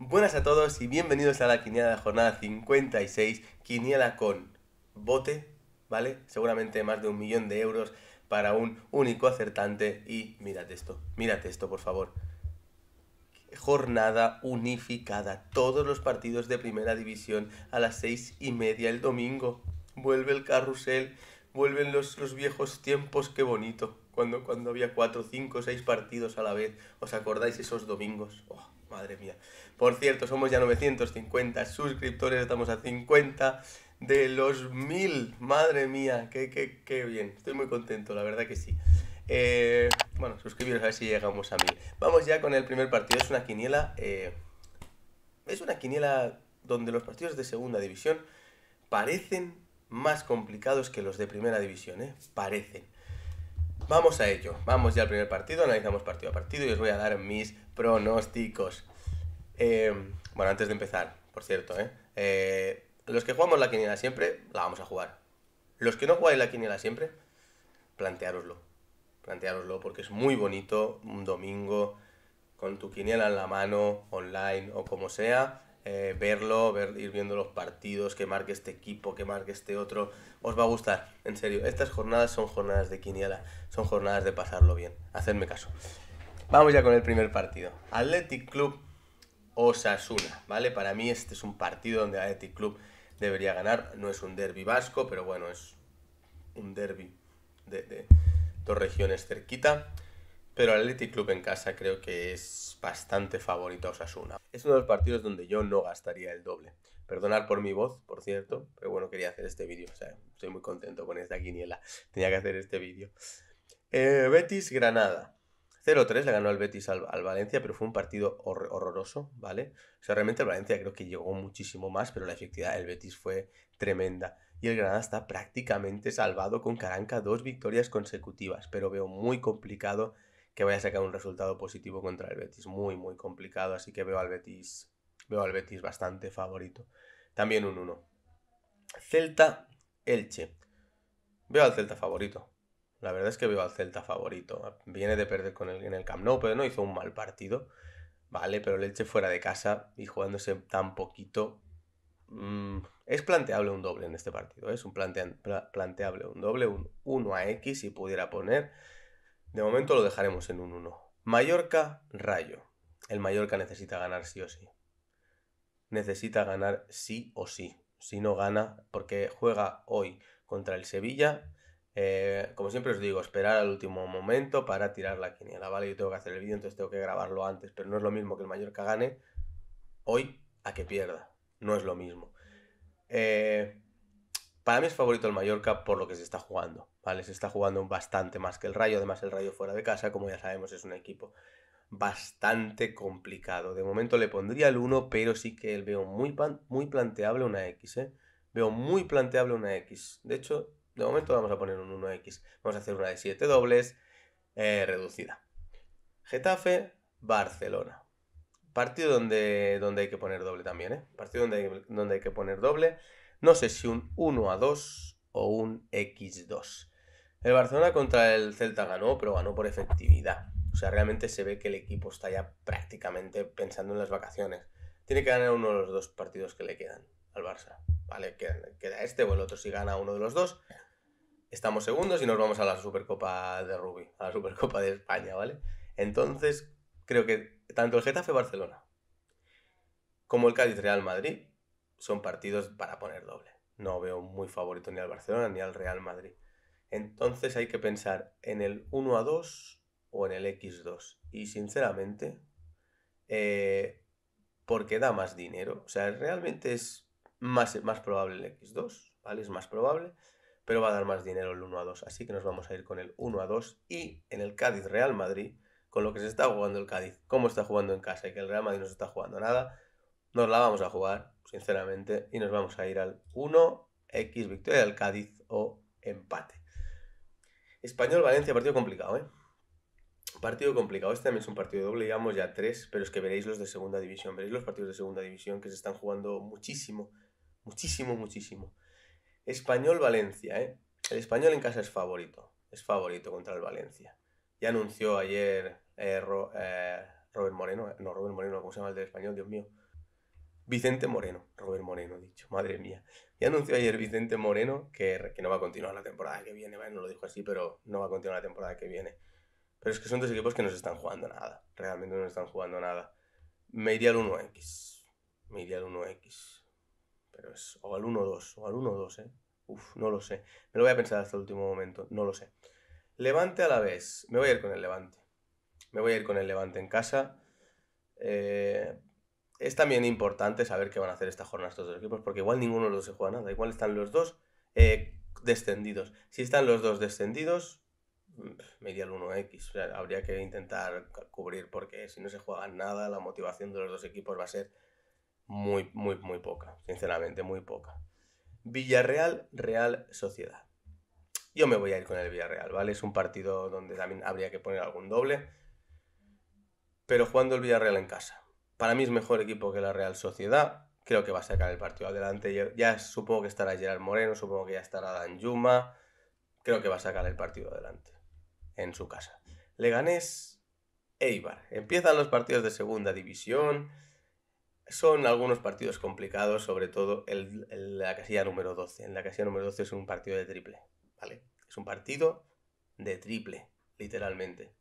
Buenas a todos y bienvenidos a la quiniela de jornada 56, quiniela con bote, ¿vale? Seguramente más de un millón de euros para un único acertante y mirad esto, mírate esto por favor. Jornada unificada, todos los partidos de primera división a las seis y media el domingo. Vuelve el carrusel, vuelven los, los viejos tiempos, qué bonito. Cuando, cuando había cuatro, cinco, seis partidos a la vez, ¿os acordáis esos domingos? Oh Madre mía. Por cierto, somos ya 950 suscriptores, estamos a 50 de los 1000. Madre mía, qué, qué, bien. Estoy muy contento, la verdad que sí. Eh, bueno, suscribiros a ver si llegamos a 1000. Vamos ya con el primer partido. Es una quiniela... Eh, es una quiniela donde los partidos de segunda división parecen más complicados que los de primera división, ¿eh? Parecen. Vamos a ello. Vamos ya al primer partido, analizamos partido a partido y os voy a dar mis pronósticos. Eh, bueno, antes de empezar, por cierto, ¿eh? Eh, Los que jugamos la quiniela siempre, la vamos a jugar. Los que no jugáis la quiniela siempre, planteároslo. Planteároslo porque es muy bonito un domingo con tu quiniela en la mano, online o como sea, verlo, ir viendo los partidos, que marque este equipo, que marque este otro. Os va a gustar, en serio. Estas jornadas son jornadas de quiniela, son jornadas de pasarlo bien. Hacedme caso. Vamos ya con el primer partido. Athletic Club Osasuna, ¿vale? Para mí este es un partido donde Athletic Club debería ganar. No es un derby vasco, pero bueno, es un derby de, dos regiones cerquita. Pero Athletic Club en casa creo que es bastante favorito a Osasuna. Es uno de los partidos donde yo no gastaría el doble. Perdonar por mi voz, por cierto, pero bueno, quería hacer este vídeo. O sea, estoy muy contento con esta guiniela, Tenía que hacer este vídeo. Eh, Betis Granada. 0-3 le ganó el Betis al, Valencia, pero fue un partido horroroso, ¿vale? O sea, realmente el Valencia creo que llegó muchísimo más, pero la efectividad del Betis fue tremenda. Y el Granada está prácticamente salvado con Caranca dos victorias consecutivas, pero veo muy complicado que vaya a sacar un resultado positivo contra el Betis. Muy, muy complicado, así que veo al Betis, veo al Betis bastante favorito. También un 1. Celta Elche. Veo al Celta favorito. La verdad es que veo al Celta favorito. Viene de perder con él en el Camp Nou, pero no hizo un mal partido. Vale, pero le eché fuera de casa y jugándose tan poquito. Mm, es planteable un doble en este partido. ¿eh? Es un planteable un doble, un 1 a X si pudiera poner. De momento lo dejaremos en un 1. Mallorca, Rayo. El Mallorca necesita ganar sí o sí. Necesita ganar sí o sí. Si no gana, porque juega hoy contra el Sevilla eh, como siempre os digo, esperar al último momento para tirar la quiniela, ¿vale? Yo tengo que hacer el vídeo, entonces tengo que grabarlo antes, pero no es lo mismo que el Mallorca gane hoy a que pierda. No es lo mismo. Eh, para mí es favorito el Mallorca por lo que se está jugando, ¿vale? Se está jugando bastante más que el Rayo, además el Rayo fuera de casa, como ya sabemos, es un equipo bastante complicado. De momento le pondría el 1, pero sí que veo muy, muy planteable una X, ¿eh? Veo muy planteable una X. De hecho, de momento vamos a poner un 1X. Vamos a hacer una de 7 dobles eh, reducida. Getafe, Barcelona. Partido donde, donde hay que poner doble también, ¿eh? Partido donde hay, donde hay que poner doble. No sé si un 1 a 2 o un X2. El Barcelona contra el Celta ganó, pero ganó por efectividad. O sea, realmente se ve que el equipo está ya prácticamente pensando en las vacaciones. Tiene que ganar uno de los dos partidos que le quedan al Barça. Vale, queda este o el otro. Si gana uno de los dos, estamos segundos y nos vamos a la Supercopa de Rugby, a la Supercopa de España, ¿vale? Entonces, creo que tanto el Getafe Barcelona como el Cádiz Real Madrid son partidos para poner doble. No veo muy favorito ni al Barcelona ni al Real Madrid. Entonces hay que pensar en el 1 a 2 o en el X2. Y sinceramente, eh, porque da más dinero. O sea, realmente es más, más probable el X2, ¿vale? Es más probable pero va a dar más dinero el 1 a 2. Así que nos vamos a ir con el 1 a 2 y en el Cádiz Real Madrid, con lo que se está jugando el Cádiz, cómo está jugando en casa y que el Real Madrid no se está jugando nada, nos la vamos a jugar, sinceramente, y nos vamos a ir al 1x victoria del Cádiz o empate. Español Valencia, partido complicado, ¿eh? Partido complicado. Este también es un partido doble, digamos ya tres, pero es que veréis los de segunda división, veréis los partidos de segunda división que se están jugando muchísimo, muchísimo, muchísimo. Español Valencia, ¿eh? El español en casa es favorito. Es favorito contra el Valencia. Ya anunció ayer eh, eh, Robert Moreno. Eh, no, Robert Moreno, ¿cómo se llama el del español? Dios mío. Vicente Moreno, Robert Moreno, dicho, madre mía. Ya anunció ayer Vicente Moreno que, que no va a continuar la temporada que viene, bueno, no lo dijo así, pero no va a continuar la temporada que viene. Pero es que son dos equipos que no se están jugando nada, realmente no se están jugando nada. Me iría 1X, me 1X o al 1-2, o al 1-2, ¿eh? Uf, no lo sé. Me lo voy a pensar hasta el último momento, no lo sé. Levante a la vez. Me voy a ir con el Levante. Me voy a ir con el Levante en casa. Eh, es también importante saber qué van a hacer esta jornada estos dos equipos, porque igual ninguno de los dos se juega nada. Igual están los dos eh, descendidos. Si están los dos descendidos, mm, me iría al 1X. habría que intentar cubrir, porque si no se juega nada, la motivación de los dos equipos va a ser muy, muy, muy poca, sinceramente, muy poca. Villarreal, Real Sociedad. Yo me voy a ir con el Villarreal, ¿vale? Es un partido donde también habría que poner algún doble. Pero jugando el Villarreal en casa. Para mí es mejor equipo que la Real Sociedad. Creo que va a sacar el partido adelante. Ya supongo que estará Gerard Moreno, supongo que ya estará Dan Yuma. Creo que va a sacar el partido adelante. En su casa. Leganés, Eibar. Empiezan los partidos de segunda división son algunos partidos complicados, sobre todo el, la casilla número 12. En la casilla número 12 es un partido de triple, ¿vale? Es un partido de triple, literalmente.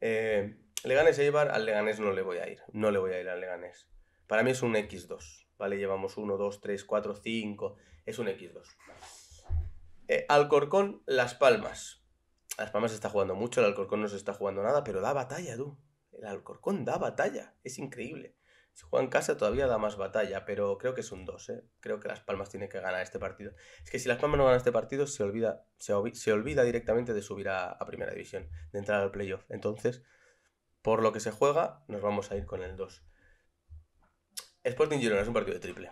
Eh, Leganés Eibar, al Leganés no le voy a ir. No le voy a ir al Leganés. Para mí es un X2, ¿vale? Llevamos 1, 2, 3, 4, 5. Es un X2. Eh, Alcorcón, Las Palmas. Las Palmas está jugando mucho, el Alcorcón no se está jugando nada, pero da batalla, tú. El Alcorcón da batalla. Es increíble. Si juega en casa todavía da más batalla, pero creo que es un 2, ¿eh? Creo que Las Palmas tiene que ganar este partido. Es que si Las Palmas no gana este partido, se olvida, se, olvida directamente de subir a, Primera División, de entrar al playoff. Entonces, por lo que se juega, nos vamos a ir con el 2. Sporting Girona es un partido de triple.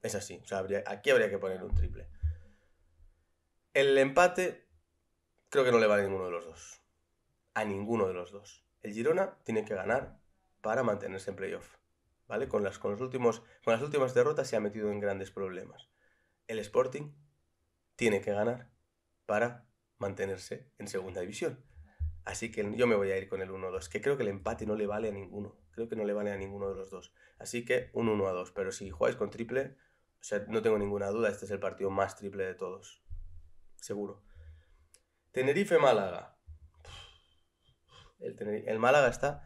Es así, o sea, aquí habría que poner un triple. El empate creo que no le vale a ninguno de los dos. A ninguno de los dos. El Girona tiene que ganar para mantenerse en playoff. ¿vale? Con las, con las últimas derrotas se ha metido en grandes problemas. El Sporting tiene que ganar para mantenerse en segunda división. Así que yo me voy a ir con el 1-2, que creo que el empate no le vale a ninguno. Creo que no le vale a ninguno de los dos. Así que un 1-2. Pero si jugáis con triple, o sea, no tengo ninguna duda, este es el partido más triple de todos. Seguro. Tenerife-Málaga. El, el Málaga está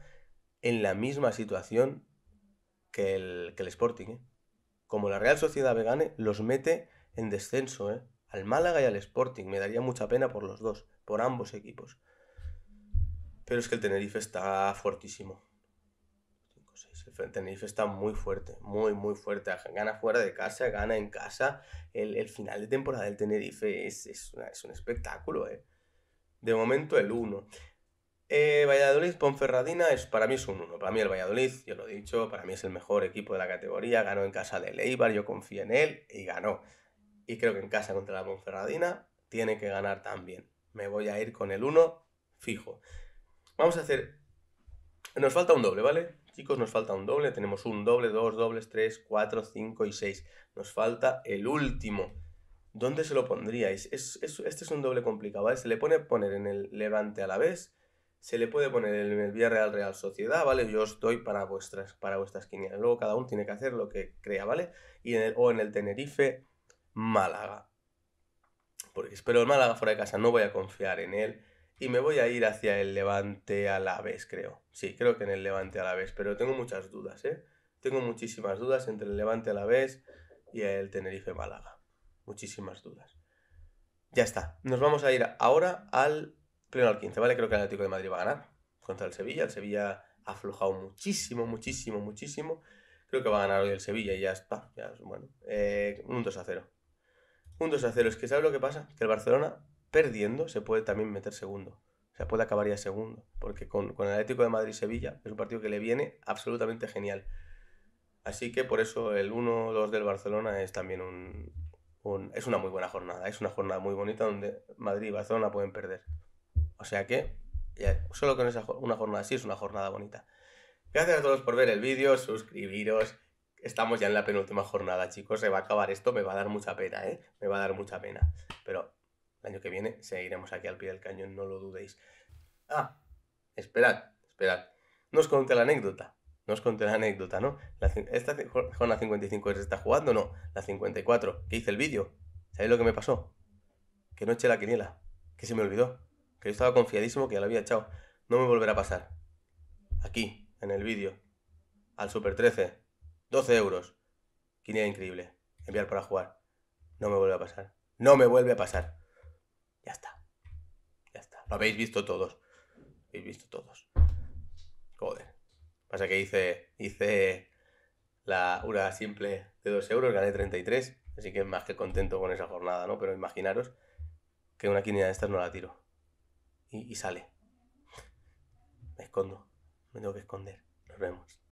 en la misma situación que el, Sporting. ¿eh? Como la Real Sociedad Vegane los mete en descenso, ¿eh? al Málaga y al Sporting. Me daría mucha pena por los dos, por ambos equipos. Pero es que el Tenerife está fuertísimo. El Tenerife está muy fuerte, muy, muy fuerte. Gana fuera de casa, gana en casa. El, final de temporada del Tenerife es, es, un espectáculo, ¿eh? De momento el 1. Eh, Valladolid, Ponferradina, es, para mí es un 1. Para mí el Valladolid, yo lo he dicho, para mí es el mejor equipo de la categoría. Ganó en casa de Leibar, yo confío en él y ganó. Y creo que en casa contra la Ponferradina tiene que ganar también. Me voy a ir con el 1 fijo. Vamos a hacer... Nos falta un doble, ¿vale? Chicos, nos falta un doble. Tenemos un doble, dos dobles, tres, cuatro, cinco y seis. Nos falta el último. ¿Dónde se lo pondríais? este es un doble complicado, ¿vale? Se le pone poner en el levante a la vez se le puede poner en el Villarreal Real Sociedad, ¿vale? Yo os doy para vuestras, para vuestras quinielas. Luego cada uno tiene que hacer lo que crea, ¿vale? Y en o en el Tenerife Málaga. Porque espero el Málaga fuera de casa, no voy a confiar en él. Y me voy a ir hacia el Levante a la vez, creo. Sí, creo que en el Levante a la vez, pero tengo muchas dudas, ¿eh? Tengo muchísimas dudas entre el Levante a la vez y el Tenerife Málaga. Muchísimas dudas. Ya está. Nos vamos a ir ahora al pleno al 15, ¿vale? Creo que el Atlético de Madrid va a ganar contra el Sevilla. El Sevilla ha aflojado muchísimo, muchísimo, muchísimo. Creo que va a ganar hoy el Sevilla y ya está. Ya, bueno, eh, un 2 a 0. Un 2 a 0. Es que ¿sabes lo que pasa? Que el Barcelona, perdiendo, se puede también meter segundo. O sea, puede acabar ya segundo. Porque con, el Atlético de Madrid-Sevilla es un partido que le viene absolutamente genial. Así que por eso el 1-2 del Barcelona es también un, un, es una muy buena jornada. Es una jornada muy bonita donde Madrid y Barcelona pueden perder. O sea que, solo con esa, una jornada así es una jornada bonita. Gracias a todos por ver el vídeo, suscribiros. Estamos ya en la penúltima jornada, chicos. Se va a acabar esto, me va a dar mucha pena, ¿eh? Me va a dar mucha pena. Pero el año que viene seguiremos aquí al pie del cañón, no lo dudéis. Ah, esperad, esperad. No os conté la anécdota. No os conté la anécdota, ¿no? esta jornada 55 se está jugando, ¿no? La 54, ¿Qué hice el vídeo. ¿Sabéis lo que me pasó? Que no eché la quiniela, que se me olvidó que yo estaba confiadísimo que ya lo había echado. No me volverá a pasar. Aquí, en el vídeo. Al Super 13. 12 euros. Quinea increíble. Enviar para jugar. No me vuelve a pasar. No me vuelve a pasar. Ya está. Ya está. Lo habéis visto todos. Lo habéis visto todos. Joder. Pasa que hice, hice la ura simple de 2 euros, gané 33. Así que más que contento con esa jornada, ¿no? Pero imaginaros que una quinea de estas no la tiro y, sale. Me escondo, me tengo que esconder. Nos vemos.